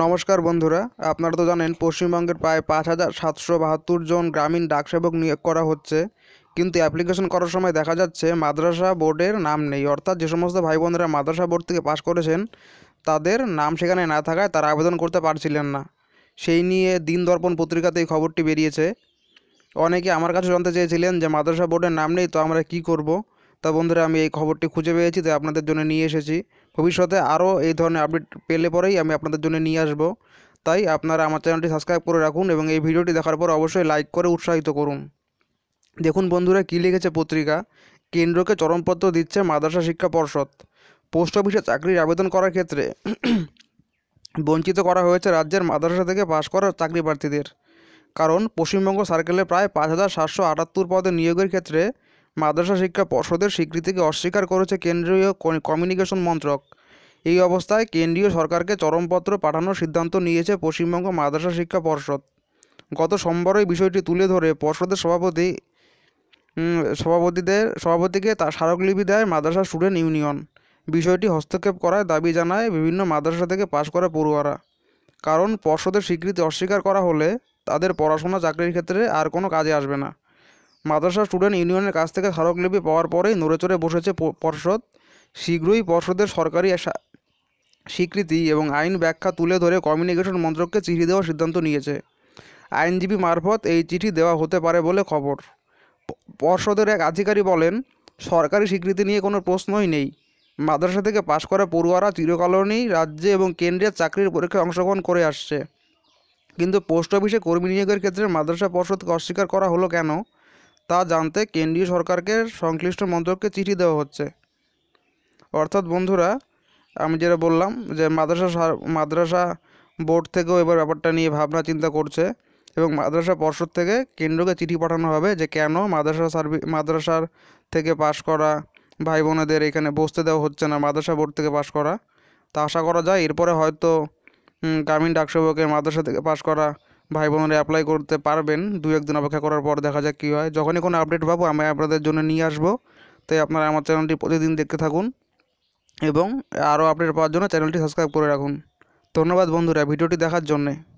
নমস্কার বন্ধুরা আপনারা তো জানেন পশ্চিমবঙ্গের প্রায় পাঁচ হাজার সাতশো বাহাত্তর জন গ্রামীণ ডাকসেবক নিয়োগ করা হচ্ছে কিন্তু অ্যাপ্লিকেশন করার সময় দেখা যাচ্ছে মাদ্রাসা বোর্ডের নাম নেই অর্থাৎ যে সমস্ত ভাই বোনেরা মাদ্রাসা বোর্ড থেকে পাশ করেছেন তাদের নাম সেখানে না থাকায় তারা আবেদন করতে পারছিলেন না সেই নিয়ে দিন দর্পণ পত্রিকাতে এই খবরটি বেরিয়েছে অনেকে আমার কাছে জানতে চেয়েছিলেন যে মাদ্রাসা বোর্ডের নাম নেই তো আমরা কি করব তা বন্ধুরা আমি এই খবরটি খুঁজে পেয়েছি তো আপনাদের জন্য নিয়ে এসেছি ভবিষ্যতে আরও এই ধরনের আপডেট পেলে পরেই আমি আপনাদের জন্য নিয়ে আসব তাই আপনারা আমার চ্যানেলটি সাবস্ক্রাইব করে রাখুন এবং এই ভিডিওটি দেখার পর অবশ্যই লাইক করে উৎসাহিত করুন দেখুন বন্ধুরা কী লিখেছে পত্রিকা কেন্দ্রকে চরমপত্র দিচ্ছে মাদ্রাসা শিক্ষা পর্ষদ পোস্ট অফিসে চাকরির আবেদন করার ক্ষেত্রে বঞ্চিত করা হয়েছে রাজ্যের মাদ্রাসা থেকে পাশ করা চাকরি প্রার্থীদের কারণ পশ্চিমবঙ্গ সার্কেলে প্রায় পাঁচ হাজার সাতশো আটাত্তর পদে নিয়োগের ক্ষেত্রে মাদ্রাসা শিক্ষা পর্ষদের স্বীকৃতিকে অস্বীকার করেছে কেন্দ্রীয় কমিউনিকেশন মন্ত্রক এই অবস্থায় কেন্দ্রীয় সরকারকে চরমপত্র পাঠানোর সিদ্ধান্ত নিয়েছে পশ্চিমবঙ্গ মাদ্রাসা শিক্ষা পর্ষদ গত সোমবার বিষয়টি তুলে ধরে পর্ষদের সভাপতি সভাপতিদের সভাপতিকে তা স্মারকলিপি দেয় মাদ্রাসা স্টুডেন্ট ইউনিয়ন বিষয়টি হস্তক্ষেপ করায় দাবি জানায় বিভিন্ন মাদ্রাসা থেকে পাশ করা পড়ুয়ারা কারণ পর্ষদের স্বীকৃতি অস্বীকার করা হলে তাদের পড়াশোনা চাকরির ক্ষেত্রে আর কোনো কাজে আসবে না মাদ্রাসা স্টুডেন্ট ইউনিয়নের কাছ থেকে স্মারকলিপি পাওয়ার পরেই নড়েচড়ে বসেছে পর্ষদ শীঘ্রই পর্ষদের সরকারি স্বীকৃতি এবং আইন ব্যাখ্যা তুলে ধরে কমিউনিকেশন মন্ত্রককে চিঠি দেওয়ার সিদ্ধান্ত নিয়েছে আইনজীবী মারফত এই চিঠি দেওয়া হতে পারে বলে খবর পর্ষদের এক আধিকারী বলেন সরকারি স্বীকৃতি নিয়ে কোনো প্রশ্নই নেই মাদ্রাসা থেকে পাশ করা পড়ুয়ারা চিরকালনেই রাজ্যে এবং কেন্দ্রের চাকরির পরীক্ষায় অংশগ্রহণ করে আসছে কিন্তু পোস্ট অফিসে কর্মী নিয়োগের ক্ষেত্রে মাদ্রাসা পর্ষদকে অস্বীকার করা হলো কেন তা জানতে কেন্দ্রীয় সরকারকে সংশ্লিষ্ট মন্ত্রককে চিঠি দেওয়া হচ্ছে অর্থাৎ বন্ধুরা আমি যেটা বললাম যে মাদ্রাসা মাদ্রাসা বোর্ড থেকেও এবার ব্যাপারটা নিয়ে ভাবনা চিন্তা করছে এবং মাদ্রাসা পর্ষদ থেকে কেন্দ্রকে চিঠি পাঠানো হবে যে কেন মাদ্রাসা সার্ভি মাদ্রাসার থেকে পাশ করা ভাই বোনেদের এখানে বসতে দেওয়া হচ্ছে না মাদ্রাসা বোর্ড থেকে পাশ করা তা আশা করা যায় এরপরে হয়তো গ্রামীণ ডাকসেবকের মাদ্রাসা থেকে পাশ করা ভাই বোনেরা অ্যাপ্লাই করতে পারবেন দু একদিন অপেক্ষা করার পর দেখা যাক কী হয় যখনই কোনো আপডেট পাবো আমি আপনাদের জন্য নিয়ে আসবো তাই আপনারা আমার চ্যানেলটি প্রতিদিন দেখতে থাকুন এবং আরও আপডেট পাওয়ার জন্য চ্যানেলটি সাবস্ক্রাইব করে রাখুন ধন্যবাদ বন্ধুরা ভিডিওটি দেখার জন্যে